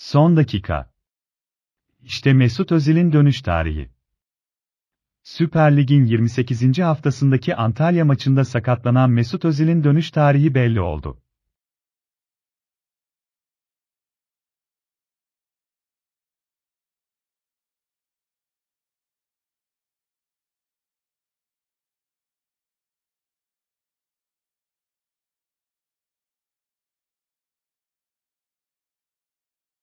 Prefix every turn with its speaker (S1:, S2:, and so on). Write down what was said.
S1: Son dakika. İşte Mesut Özil'in dönüş tarihi. Süper Lig'in 28. haftasındaki Antalya maçında sakatlanan Mesut Özil'in dönüş tarihi belli oldu.